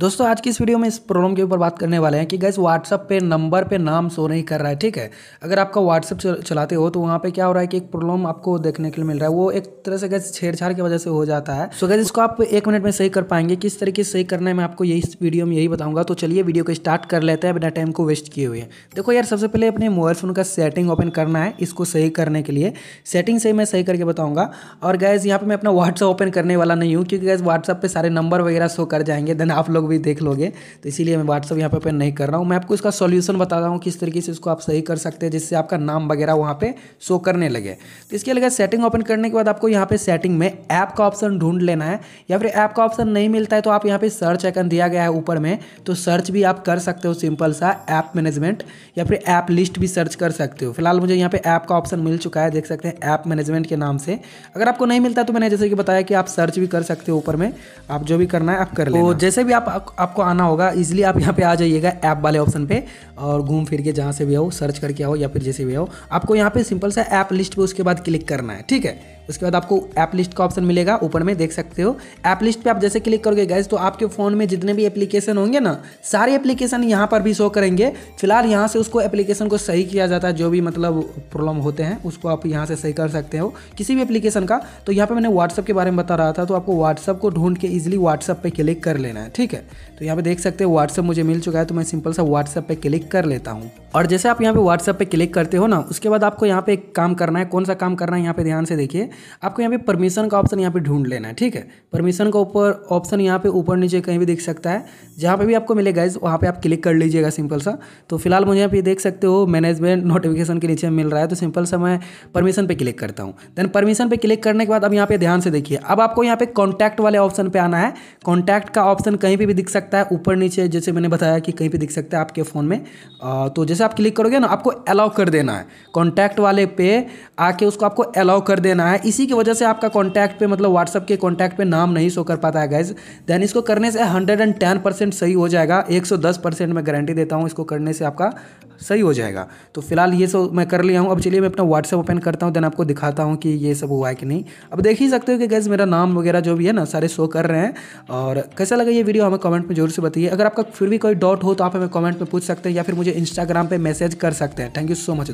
दोस्तों आज की इस वीडियो में इस प्रॉब्लम के ऊपर बात करने वाले हैं कि गैस व्हाट्सअप पे नंबर पे नाम शो नहीं कर रहा है ठीक है अगर आपका व्हाट्सअप चलाते हो तो वहाँ पे क्या हो रहा है कि एक प्रॉब्लम आपको देखने के लिए मिल रहा है वो एक तरह से गैस छेड़छाड़ की वजह से हो जाता है सो गैस इसको आप एक मिनट में सही कर पाएंगे किस तरीके से सही करना है मैं आपको यही इस वीडियो में यही बताऊंगा तो चलिए वीडियो को स्टार्ट कर लेते हैं बिना टाइम को वेस्ट किए हुए देखो यार सबसे पहले अपने मोबाइल फ़ोन का सेटिंग ओपन करना है इसको सही करने के लिए सेटिंग से मैं सही करके बताऊँगा और गैस यहाँ पर मैं अपना व्हाट्सअप ओपन करने वाला नहीं हूँ क्योंकि गैस व्हाट्सअप पर सारे नंबर वगैरह शो कर जाएंगे देन आप लोग भी देख लोगे तो इसीलिए मैं व्हाट्सअप यहाँ पर ओपन नहीं कर रहा हूँ मैं आपको इसका सोल्यूशन बता रहा हूँ किस तरीके से इसको आप सही कर सकते हैं जिससे आपका नाम वगैरह वहाँ पर शो करने लगे तो इसके अलावा सेटिंग ओपन करने के बाद आपको यहाँ पर सेटिंग में ऐप का ऑप्शन ढूंढ लेना है या फिर ऐप का ऑप्शन नहीं मिलता है तो आप यहाँ पर सर्च आइकन दिया गया है ऊपर में तो सर्च भी आप कर सकते हो सिंपल सा ऐप मैनेजमेंट या फिर ऐप लिस्ट भी सर्च कर सकते हो फिलहाल मुझे यहाँ पे ऐप का ऑप्शन मिल चुका है देख सकते हैं ऐप मैनेजमेंट के नाम से अगर आपको नहीं मिलता तो मैंने जैसे कि बताया कि आप सर्च भी कर सकते हो ऊपर में आप जो भी करना है आप कर लो तो जैसे भी आप आपको आना होगा इजिली आप यहाँ पे आ जाइएगा ऐप वाले ऑप्शन पे और घूम फिर के जहाँ से भी आओ सर्च करके आओ या फिर जैसे भी आओ आपको यहाँ पे सिंपल सा ऐप लिस्ट पे उसके बाद क्लिक करना है ठीक है उसके बाद आपको ऐप लिस्ट का ऑप्शन मिलेगा ऊपर में देख सकते हो ऐप लिस्ट पर आप जैसे क्लिक करोगे गैस तो आपके फ़ोन में जितने भी एप्लीकेशन होंगे ना सारे एप्लीकेशन यहाँ पर भी शो करेंगे फिलहाल यहाँ से उसको एप्लीकेशन को सही किया जाता है जो भी मतलब प्रॉब्लम होते हैं उसको आप यहाँ से सही कर सकते हो किसी भी एप्लीकेशन का तो यहाँ पर मैंने व्हाट्सअप के बारे में बता रहा था तो आपको व्हाट्सअप को ढूंढ के ईजिली व्हाट्सअप पर क्लिक कर लेना है ठीक है तो यहाँ पर देख सकते हो व्हाट्सअप मुझे मिल चुका है तो मैं सिंपल सा व्हाट्सअप पर क्लिक कर लेता हूँ और जैसे आप यहाँ पे व्हाट्सअप पर क्लिक करते हो ना उसके बाद आपको यहाँ पे एक काम करना है कौन सा काम करना है यहाँ पे ध्यान से देखिए आपको यहाँ पे परमिशन का ऑप्शन यहाँ पे ढूंढ लेना है ठीक है परमिशन का ऊपर ऑप्शन यहाँ पे ऊपर नीचे कहीं भी देख सकता है जहाँ पे भी आपको मिले गाइज वहाँ पे आप क्लिक कर लीजिएगा सिंपल सा तो फिलहाल मुझे यहाँ पे देख सकते हो मैनेजमेंट नोटिफिकेशन के नीचे मिल रहा है तो सिंपल सा मैं परमिशन पर क्लिक करता हूँ देन परमिशन पर क्लिक करने के बाद अब यहाँ पे ध्यान से देखिए अब आपको यहाँ पे कॉन्टैक्ट वाले ऑप्शन पर आना है कॉन्टैक्ट का ऑप्शन कहीं पर भी दिख सकता है ऊपर नीचे जैसे मैंने बताया कि कहीं पर दिख सकता है आपके फ़ोन में तो जैसे आप क्लिक करोगे ना आपको अलाउ कर देना है कॉन्टैक्ट वाले पे आके उसको आपको अलाउ कर देना है इसी की वजह से आपका कॉन्टैक्ट पे मतलब व्हाट्सअप के कॉन्टैक्ट पे नाम नहीं शो कर पाता है गाइज देन इसको करने से हंड्रेड एंड टेन परसेंट सही हो जाएगा एक सौ दस परसेंट मैं गारंटी देता हूँ इसको करने से आपका सही हो जाएगा तो फिलहाल ये सब मैं कर लिया हूँ अब चलिए मैं अपना व्हाट्सअप ओपन करता हूँ देन आपको दिखाता हूँ कि ये सब हुआ है कि नहीं अब देख ही सकते हो कि गैस मेरा नाम वगैरह जो भी है ना सारे शो कर रहे हैं और कैसा लगा ये वीडियो हमें कमेंट में जरूर से बताइए अगर आपका फिर भी कोई डाउट हो तो आप हमें कमेंट में पूछ सकते हैं या फिर मुझे इंस्टाग्राम पर मैसेज कर सकते हैं थैंक यू सो मच